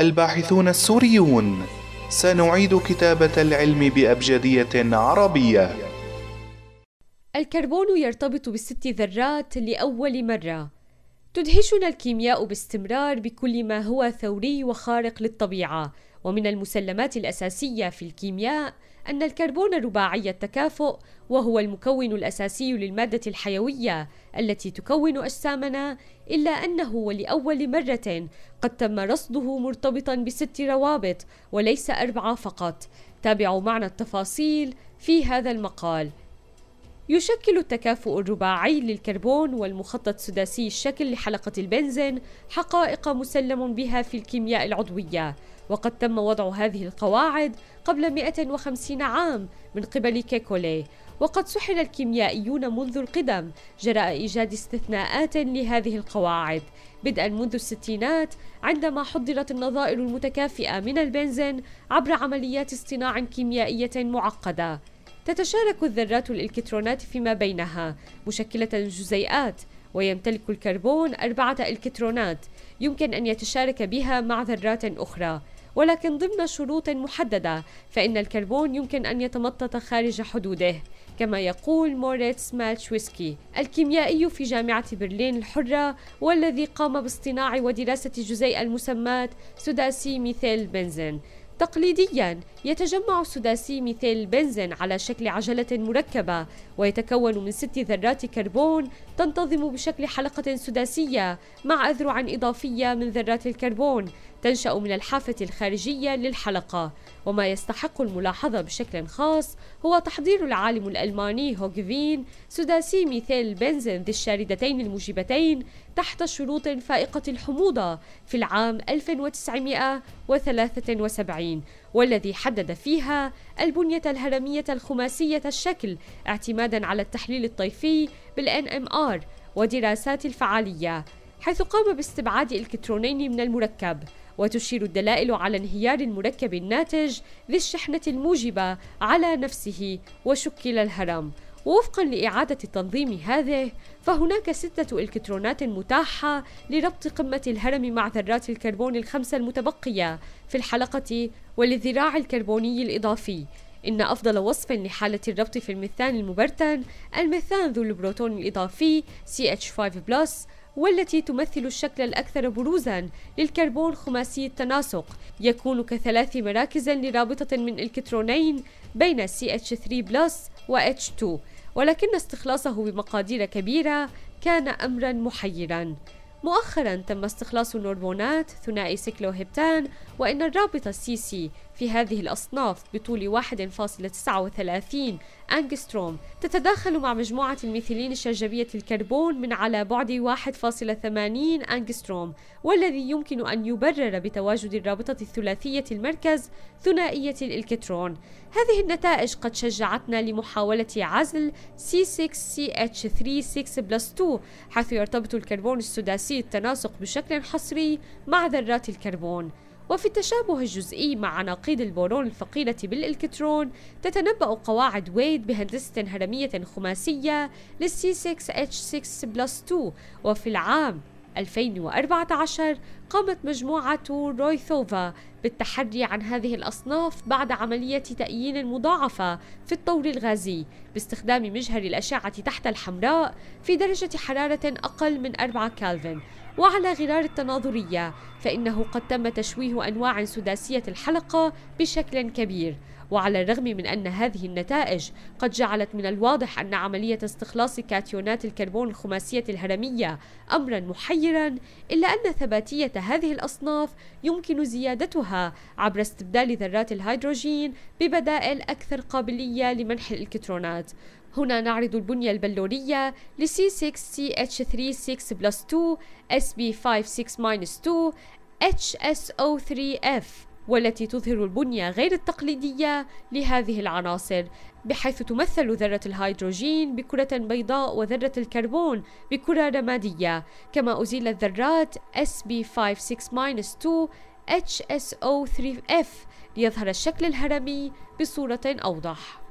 الباحثون السوريون سنعيد كتابة العلم بأبجدية عربية الكربون يرتبط بالست ذرات لأول مرة تدهشنا الكيمياء باستمرار بكل ما هو ثوري وخارق للطبيعة ومن المسلمات الأساسية في الكيمياء أن الكربون رباعي التكافؤ وهو المكون الأساسي للمادة الحيوية التي تكون أجسامنا إلا أنه ولأول مرة قد تم رصده مرتبطا بست روابط وليس أربعة فقط تابعوا معنا التفاصيل في هذا المقال يشكل التكافؤ الرباعي للكربون والمخطط سداسي الشكل لحلقة البنزين حقائق مسلم بها في الكيمياء العضوية وقد تم وضع هذه القواعد قبل 150 عام من قبل كيكولي وقد سحل الكيميائيون منذ القدم جراء إيجاد استثناءات لهذه القواعد بدءا منذ الستينات عندما حضرت النظائر المتكافئة من البنزين عبر عمليات اصطناع كيميائية معقدة تتشارك الذرات الإلكترونات فيما بينها مشكلة جزيئات ويمتلك الكربون أربعة إلكترونات يمكن أن يتشارك بها مع ذرات أخرى ولكن ضمن شروط محددة فإن الكربون يمكن أن يتمطط خارج حدوده كما يقول موريتس مالتشويسكي الكيميائي في جامعة برلين الحرة والذي قام باصطناع ودراسة جزيء المسمات سداسي ميثيل بنزين تقليديا يتجمع السداسي ميثيل البنزين على شكل عجلة مركبة ويتكون من ست ذرات كربون تنتظم بشكل حلقة سداسية مع أذرع إضافية من ذرات الكربون تنشأ من الحافة الخارجية للحلقة وما يستحق الملاحظة بشكل خاص هو تحضير العالم الألماني هوغفين سداسي ميثيل البنزين ذي الشاردتين الموجبتين تحت شروط فائقة الحموضة في العام 1973 والذي حدد فيها البنية الهرمية الخماسية الشكل اعتمادا على التحليل الطيفي بالNMR ودراسات الفعالية حيث قام باستبعاد إلكترونين من المركب وتشير الدلائل على انهيار المركب الناتج ذي الشحنة الموجبة على نفسه وشكل الهرم ووفقا لإعادة تنظيم هذه فهناك ستة إلكترونات متاحة لربط قمة الهرم مع ذرات الكربون الخمسة المتبقية في الحلقة وللذراع الكربوني الإضافي إن أفضل وصف لحالة الربط في الميثان المبرتن الميثان ذو البروتون الإضافي CH5+ والتي تمثل الشكل الأكثر بروزا للكربون خماسي التناسق يكون كثلاث مراكز لرابطة من الكترونين بين CH3+ و H2 ولكن استخلاصه بمقادير كبيرة كان أمرا محيرا مؤخرا تم استخلاص النوربونات ثنائي سيكلوهبتان وإن الرابطة CC في هذه الأصناف بطول 1.39 أنجستروم تتداخل مع مجموعة الميثيلين الشجبية الكربون من على بعد 1.80 أنجستروم والذي يمكن أن يبرر بتواجد الرابطة الثلاثية المركز ثنائية الإلكترون هذه النتائج قد شجعتنا لمحاولة عزل C6CH36+2 حيث يرتبط الكربون السداسي التناسق بشكل حصري مع ذرات الكربون وفي التشابه الجزئي مع عناقيد البورون الفقيرة بالإلكترون تتنبأ قواعد ويد بهندسة هرمية خماسية للسي 6H6 بلس 2 وفي العام 2014 قامت مجموعة رويثوفا بالتحري عن هذه الأصناف بعد عملية تأيين مضاعفة في الطور الغازي باستخدام مجهر الأشعة تحت الحمراء في درجة حرارة أقل من 4 كالفن وعلى غرار التناظرية فإنه قد تم تشويه أنواع سداسية الحلقة بشكل كبير وعلى الرغم من أن هذه النتائج قد جعلت من الواضح أن عملية استخلاص كاتيونات الكربون الخماسية الهرمية أمرا محيرا إلا أن ثباتية هذه الأصناف يمكن زيادتها عبر استبدال ذرات الهيدروجين ببدائل أكثر قابلية لمنح الإلكترونات هنا نعرض البنية البلورية ل C6CH36 plus 2 SB56 2 HSO3F والتي تظهر البنية غير التقليدية لهذه العناصر بحيث تمثل ذرة الهيدروجين بكرة بيضاء وذرة الكربون بكرة رمادية كما أزيلت ذرات SB56-2 HSO3F ليظهر الشكل الهرمي بصورة أوضح